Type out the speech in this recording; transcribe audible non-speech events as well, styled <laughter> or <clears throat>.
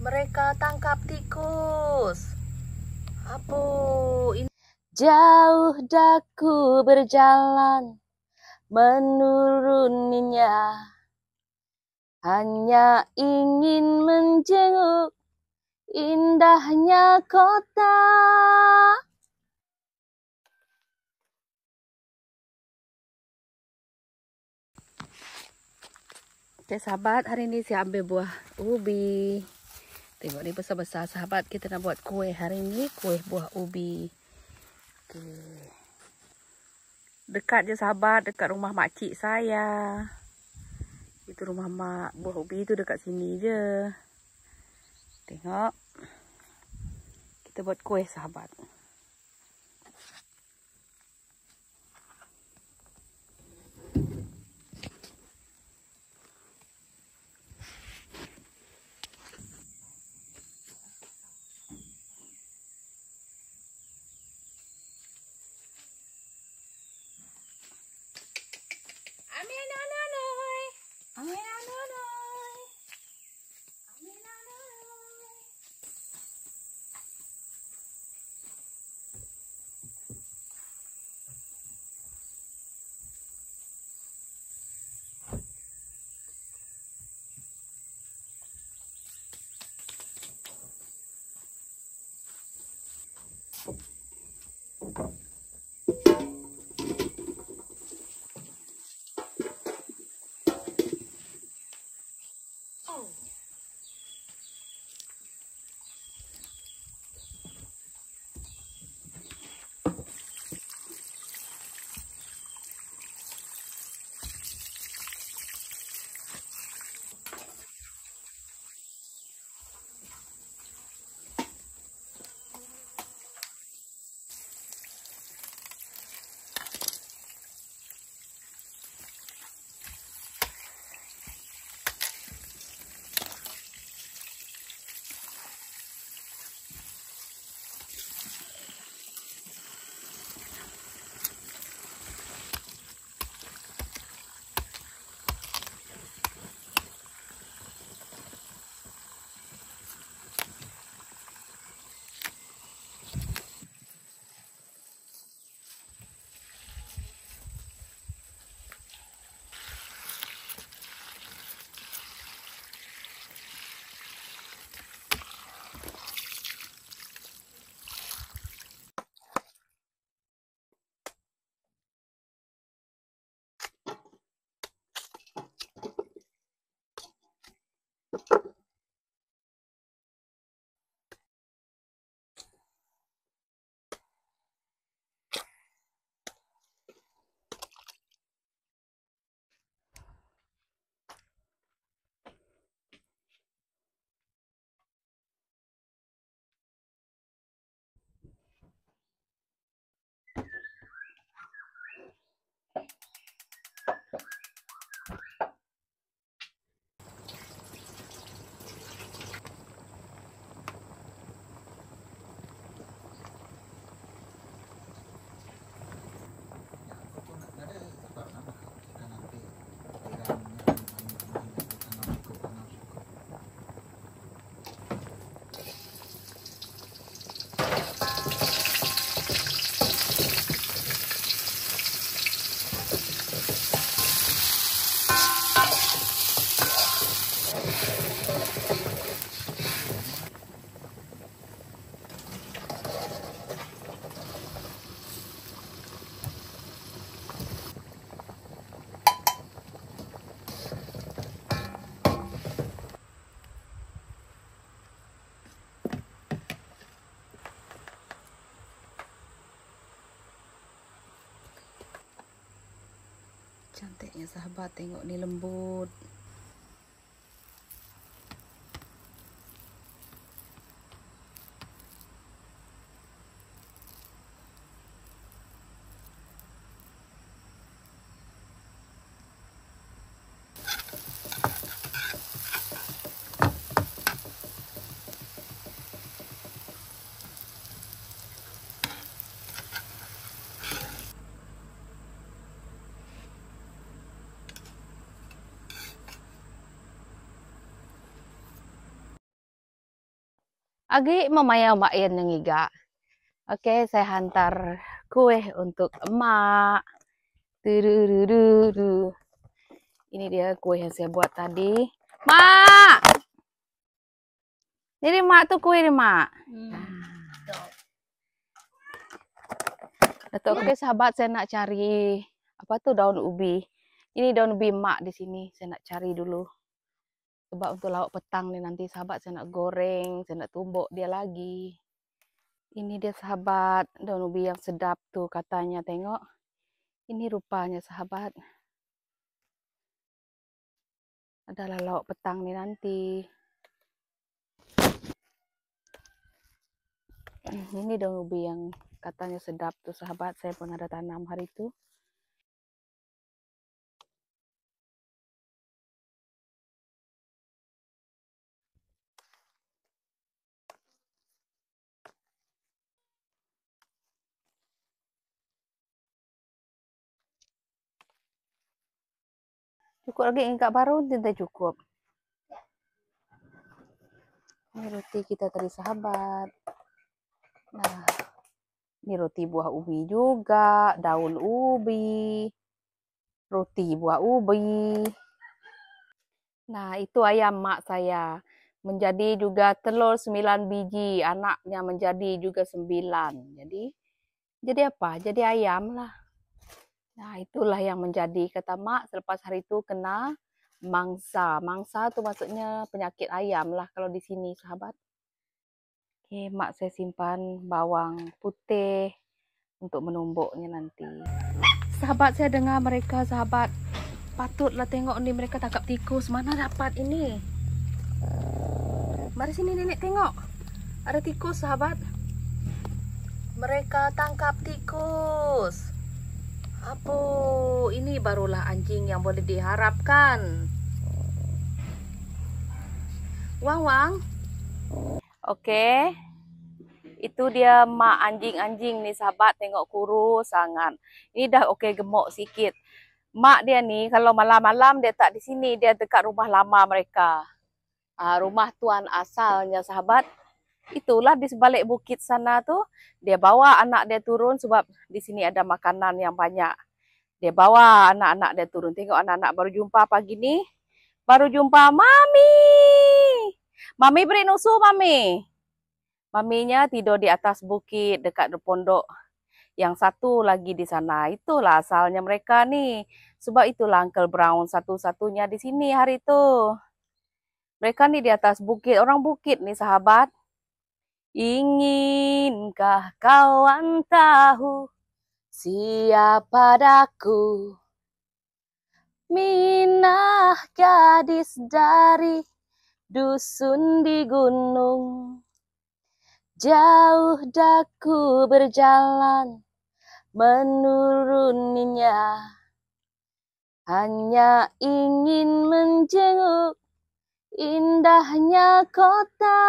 Mereka tangkap tikus. Apo ini jauh daku berjalan menuruninya. Hanya ingin menjenguk indahnya kota. Oke sahabat, hari ini saya ambil buah ubi. Tengok ni besar-besar sahabat kita nak buat kuih hari ni, kuih buah ubi. Okay. Dekat je sahabat, dekat rumah mak saya. Itu rumah mak, buah ubi tu dekat sini je. Tengok. Kita buat kuih Sahabat. Gracias. cantiknya sahabat tengok ni lembut Agi mamayama mak yang iga. Okay, saya hantar kue untuk emak. Turururu. Ini dia kue yang saya buat tadi. Mak! Jadi mak tuh kue nih mak. Hmm. oke okay, sahabat saya nak cari apa tuh daun ubi. Ini daun ubi mak di sini. Saya nak cari dulu. Sebab untuk lauk petang nih nanti sahabat saya nak goreng, saya nak tumbuk dia lagi. Ini dia sahabat, daun ubi yang sedap tu katanya, tengok. Ini rupanya sahabat. Adalah lauk petang nih nanti. <clears throat> Ini daun ubi yang katanya sedap tu sahabat, saya pun ada tanam hari itu. Cukup lagi enggak baru tidak cukup. Ini roti kita tadi sahabat. Nah, ini roti buah ubi juga, daun ubi, roti buah ubi. Nah, itu ayam mak saya. Menjadi juga telur 9 biji, anaknya menjadi juga 9. Jadi jadi apa? Jadi ayam lah. Nah, itulah yang menjadi kata mak selepas hari itu kena mangsa. Mangsa tu maksudnya penyakit ayam lah kalau di sini sahabat. Okey, mak saya simpan bawang putih untuk menumbuknya nanti. Sahabat saya dengar mereka sahabat patutlah tengok ni mereka tangkap tikus. Mana dapat ini? Mari sini nenek tengok. Ada tikus sahabat. Mereka tangkap tikus. Apo, ini barulah anjing yang boleh diharapkan. Wang Wang. Oke. Okay. Itu dia mak anjing-anjing ni sahabat tengok kurus sangat. Ini dah okey gemuk sikit. Mak dia ni kalau malam-malam dia tak di sini, dia dekat rumah lama mereka. Uh, rumah tuan asalnya sahabat. itulah di sebalik bukit sana tuh dia bawa anak dia turun sebab di sini ada makanan yang banyak. Dia bawa anak-anak dia turun. Tengok anak-anak baru jumpa pagi ni. Baru jumpa mami. Mami beri nusu mami. Maminya tidur di atas bukit dekat pondok. Yang satu lagi di sana. Itulah asalnya mereka nih. Sebab itulah Uncle Brown satu-satunya di sini hari itu. Mereka nih di atas bukit. Orang bukit nih sahabat. Inginkah kawan tahu siapa daku? Minah gadis dari dusun di gunung. Jauh daku berjalan menuruninya. Hanya ingin menjenguk indahnya kota.